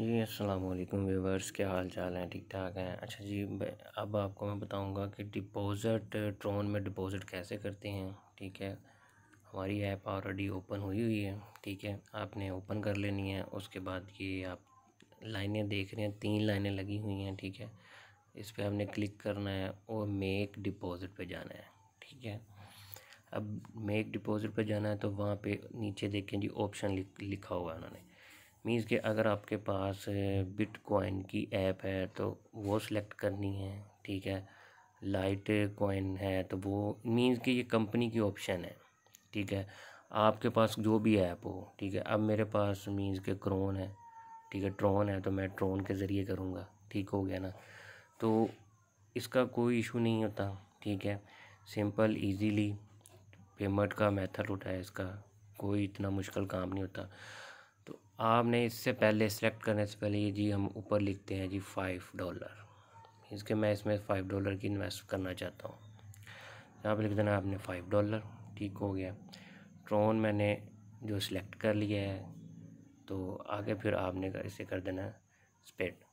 जी वालेकुम व्यूवर्स क्या हाल चाल हैं ठीक ठाक हैं अच्छा जी अब आपको मैं बताऊंगा कि डिपॉज़िट ट्रोन में डिपॉज़िट कैसे करते हैं ठीक है हमारी ऐप ऑलरेडी ओपन हुई हुई है ठीक है आपने ओपन कर लेनी है उसके बाद ये आप लाइनें देख रहे हैं तीन लाइनें लगी हुई हैं ठीक है इस पर हमने क्लिक करना है और मेक डिपॉज़िट पर जाना है ठीक है अब मेक डिपॉज़िट पर जाना है तो वहाँ पर नीचे देखें जी ऑप्शन लिखा हुआ है उन्होंने मीन्स के अगर आपके पास बिटकॉइन की ऐप है तो वो सिलेक्ट करनी है ठीक है लाइट कॉइन है तो वो मीन्स कि ये कंपनी की ऑप्शन है ठीक है आपके पास जो भी ऐप हो ठीक है अब मेरे पास मीन्स के क्रोन है ठीक है ट्रोन है तो मैं ट्रोन के ज़रिए करूँगा ठीक हो गया ना तो इसका कोई इशू नहीं होता ठीक है सिंपल इजीली पेमेंट का मेथड होता है इसका कोई इतना मुश्किल काम नहीं होता आपने इससे पहले सेलेक्ट करने से पहले ये जी हम ऊपर लिखते हैं जी फाइव डॉलर इसके मैं इसमें फ़ाइव डॉलर की इन्वेस्ट करना चाहता हूँ यहाँ पर लिख देना आपने फ़ाइव डॉलर ठीक हो गया ट्रोन मैंने जो सिलेक्ट कर लिया है तो आगे फिर आपने कर, इसे कर देना स्पेड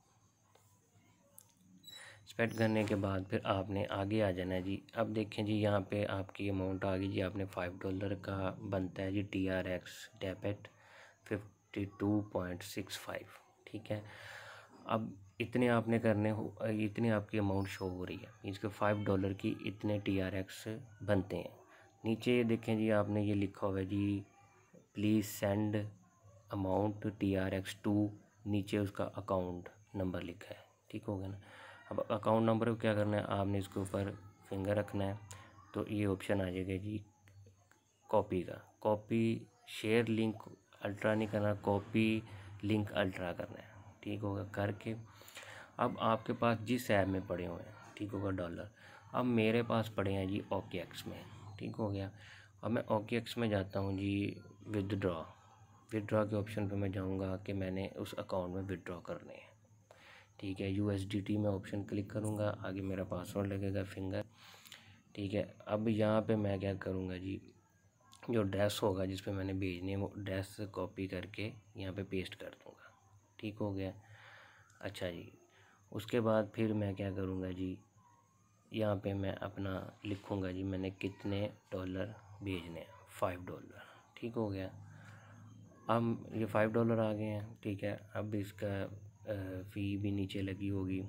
स्पेड करने के बाद फिर आपने आगे आ जाना है जी अब देखें जी यहाँ पे आपकी अमाउंट आ गई जी आपने फ़ाइव डॉलर का बनता है जी T R X debit fift fifty two point six five ठीक है अब इतने आपने करने हो इतने आपकी अमाउंट शो हो रही है इसके फाइव डॉलर की इतने टी आर एक्स बनते हैं नीचे ये देखें जी आपने ये लिखा हुआ है जी please send amount T R X to नीचे उसका अकाउंट नंबर लिखा है ठीक हो गया ना अब अकाउंट नंबर को क्या करना है आपने इसके ऊपर फिंगर रखना है तो ये ऑप्शन आ जाएगा जी कॉपी का कॉपी शेयर लिंक अल्ट्रा नहीं करना कॉपी लिंक अल्ट्रा करना है ठीक होगा करके अब आपके पास जिस ऐप में पड़े हुए हैं ठीक होगा डॉलर अब मेरे पास पड़े हैं जी ओके एक्स में ठीक हो गया अब मैं ओके एक्स में जाता हूँ जी विदड्रॉ विदड्रॉ के ऑप्शन पे मैं जाऊँगा कि मैंने उस अकाउंट में विदड्रॉ करने हैं ठीक है यू में ऑप्शन क्लिक करूँगा आगे मेरा पासवर्ड लगेगा फिंगर ठीक है अब यहाँ पे मैं क्या करूँगा जी जो ड्रेस होगा जिस पर मैंने भेजनी है वो ड्रेस कॉपी करके यहाँ पे पेस्ट कर दूँगा ठीक हो गया अच्छा जी उसके बाद फिर मैं क्या करूँगा जी यहाँ पे मैं अपना लिखूँगा जी मैंने कितने डॉलर भेजने हैं फाइव डॉलर ठीक हो गया अब ये फाइव डॉलर आ गए हैं ठीक है अब इसका फ़ी भी नीचे लगी होगी